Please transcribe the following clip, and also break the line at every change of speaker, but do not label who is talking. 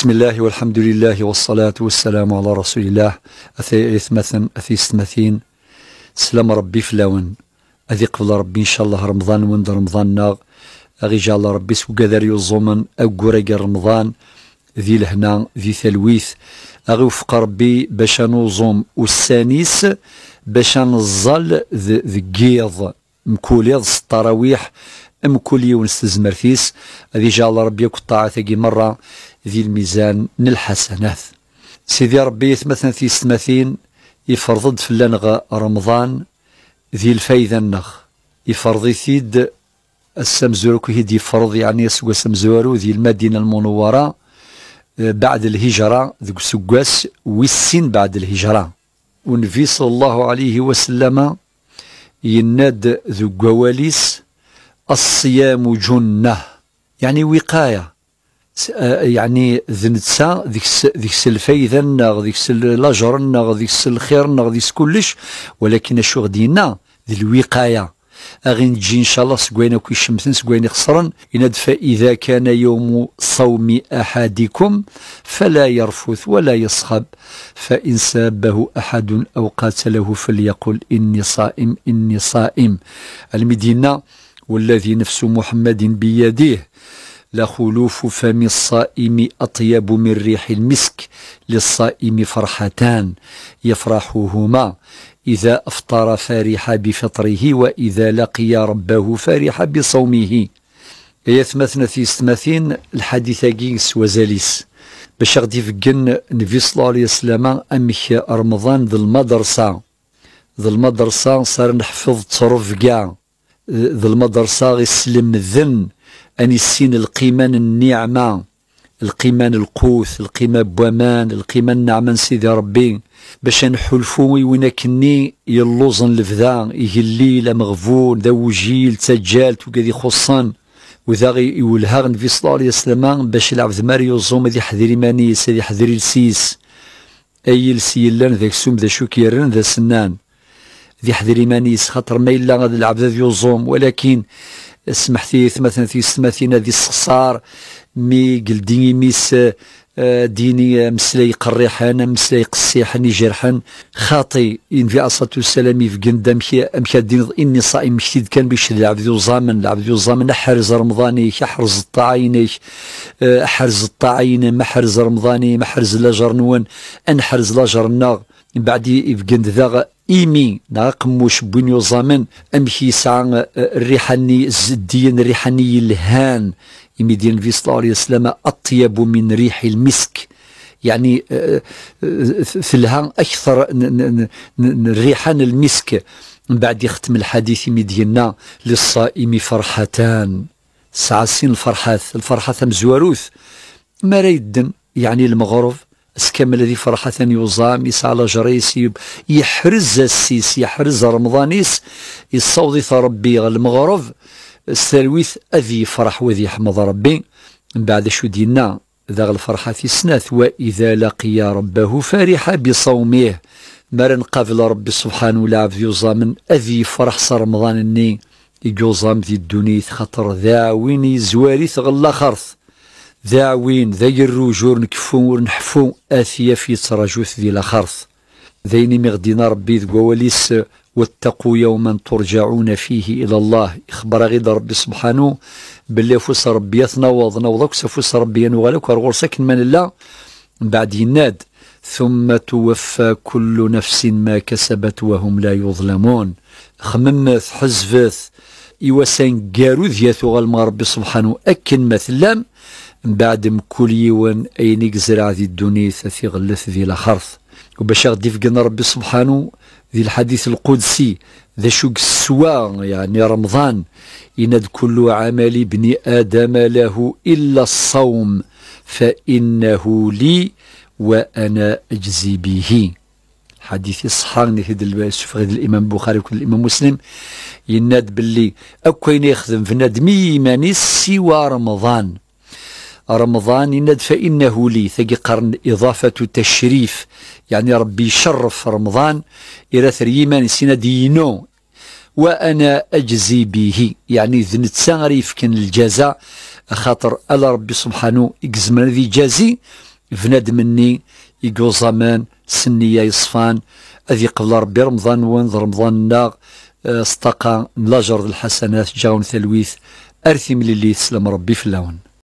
بسم الله والحمد لله والصلاة والسلام على رسول الله أثي إثمثن أثي استمثين سلام ربي فلاون أذي قبل ربي إن شاء الله رمضان وند رمضان ناغ أغي جعل الله ربي سوكاذر يوزومن أقوري رمضان ذي لهنا ذي ثلويث أغي وفق ربي باش نوزوم والسانيس باش نزل ذي قيض مكوليض التراويح ام كل يوم تزمر فيس غادي جاء الله ربي يقطع ثقي مره ذي الميزان من الحسنات سيدي ربي يتمثل في ستماثين يفرضد في اللنغ رمضان ذي الفايده النغ يفرضي ثيد السمزور كهيد يفرض يعني سوى سمزورو ذي المدينه المنوره آه، بعد الهجره ذي سقاس والسن بعد الهجره ونفي صلى الله عليه وسلم يناد ذو قواليس الصيام جنة يعني وقاية آه، يعني ذنتسا ذيك ذيك الفايدة ناغ ذيك الأجر ناغ ذيك الخير ناغ ذيك كلش ولكن اشو غدينا ذي الوقاية اغي نجي ان شاء الله سكوينا كي شمتن سكوينا خسرا يناد فاذا كان يوم صوم احدكم فلا يرفث ولا يصخب فان سابه احد او قاتله فليقل اني صائم اني صائم المدينه والذي نفس محمد بيده لخلوف فم الصائم أطيب من ريح المسك للصائم فرحتان يفرحهما إذا أفطر فرح بفطره وإذا لقي ربه فرح بصومه يثمثنا في استمثين الحديث جيس وزاليس باش غادي فكن نبي صلى الله عليه وسلم أمك رمضان ذا المدرسة ذا المدرسة صار نحفظ تصرف كاع ذا المدرسة غيسلم الذن أني السين القيمان النعمة القيمان القوث القيمة بوامان القيمة النعمة سيدي ربي باش نحلفو وين كني يلوزن الفدا يهليل مغفور ذا وجيل تجال توكادي خصان وذا غي يولها غنفي صلى الله عليه وسلم باش العبد ماريو زوم ذي حذري مانيس ذي حذري لسيس أي السيلان ذاك سوم ذا شو كيرن ذا سنان ذي حذري مانيس خاطر ما إلا غادي العبد ذي ديوزوم ولكن سمحتي مثلا في ستماثينا ذي الصخصار مي قلديني ميس آه، ديني مسلي قريحان مسلي قصيحان يجرحان خاطي إن في أصلاة السلام في قند أمشي أمشي إني صائم مشتيد كان باش العبد يوزامن العبد يوزامن أحرز رمضاني أحرز الطاعيني أحرز الطاعين محرز رمضاني محرز لاجر نون أنحرز لاجر النار من بعد يفقند ذا ايمي ناقموش بنيو يوزامن امشي ساعة الريحاني الزدين الريحاني الهان ايمي دين في صلى الله عليه وسلم اطيب من ريح المسك يعني في الهان اكثر ريحان المسك من بعد يختم الحديث مدينا للصائم فرحتان سين الفرحات الفرحة مزواروث ما ريدن يعني المغرب اسكمل الذي فرحة يوزام يسعى جريس يحرز السيس يحرز رمضانيس يصوضي ربي المغرب السلويث أذي فرح وذي حمض ربي من بعد شو دينا ذا الفرحة في سناث وإذا لقي ربه فرح بصومه مرن قبل ربي سبحانه لعب يوزام أذي فرح صار رمضان النين يوزام ذي الدنيث خطر ذا ويني يزواري ثغلا خرث ذا وين ذا يرو جور نكفو ونحفو اثيا في تراجوث ذي لخرث ذيني مغدينا ربي ذو وليس واتقوا يوما ترجعون فيه إلى الله إخبر غيد ربي سبحانه باللي فوس ربي يتنوض نوضك سفوس ربي ينوغلك ورغور سكن من الله بعد يناد ثم توفى كل نفس ما كسبت وهم لا يظلمون خممث حزفث إيوسان قارو ذياثو غالما ربي سبحانه أكن مثلام من بعد مكل وان أيني قزرع ذي الدنيا ذي غلث ذي لخرث وباش غدي فقن ربي سبحانه ذي الحديث القدسي ذا شوق السوا يعني رمضان يناد كل عمل ابن آدم له إلا الصوم فإنه لي وأنا أجزي به حديث الصحان في السفغ الامام البخاري وكل الامام مسلم يناد باللي اكوين يخدم في ندمي من سوى رمضان رمضان فإنه لي ثقي قرن إضافة تشريف يعني ربي يشرف رمضان إلى ريمان سنة دينو وأنا أجزي به يعني ذنت تساريف كان الجزاء خاطر ألا ربي سبحانه إكزمن ذي جازي فناد مني يقو زمان سنية يصفان أذي قبل ربي رمضان وان رمضان ناغ استقى آه، لاجر الحسنات جاون ثلويث أرثي من اللي يسلم ربي في اللون